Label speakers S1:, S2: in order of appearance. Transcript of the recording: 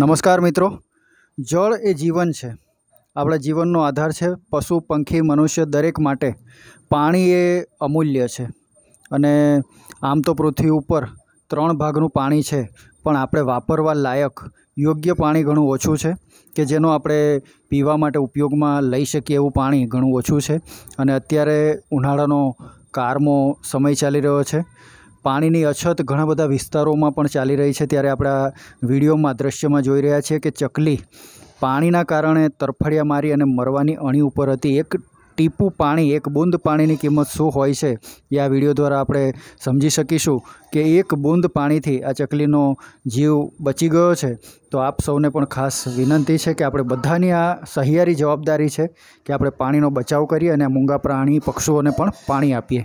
S1: નમસ્કાર મિત્રો જળ એ જીવન છે આપણા જીવનનો આધાર છે પશુ પંખી મનુષ્ય દરેક માટે પાણી એ અમૂલ્ય છે અને આમ તો પૃથ્વી ઉપર ત્રણ ભાગનું પાણી છે પણ આપણે વાપરવા લાયક યોગ્ય પાણી ઘણું ઓછું છે કે જેનો આપણે પીવા માટે ઉપયોગમાં લઈ શકીએ એવું પાણી ઘણું ઓછું છે અને અત્યારે ઉનાળાનો કારમો સમય ચાલી રહ્યો છે પાણીની અછત ઘણા બધા વિસ્તારોમાં પણ ચાલી રહી છે ત્યારે આપણા વિડીયોમાં દ્રશ્યમાં જોઈ રહ્યા છે કે ચકલી પાણીના કારણે તરફડિયા મારી અને મરવાની અણી ઉપર હતી એક ટીપું પાણી એક બૂંદ પાણીની કિંમત શું હોય છે એ આ વિડીયો દ્વારા આપણે સમજી શકીશું કે એક બૂંદ પાણીથી આ ચકલીનો જીવ બચી ગયો છે તો આપ સૌને પણ ખાસ વિનંતી છે કે આપણે બધાની આ સહિયારી જવાબદારી છે કે આપણે પાણીનો બચાવ કરીએ અને મૂંગા પ્રાણી પક્ષીઓને પણ પાણી આપીએ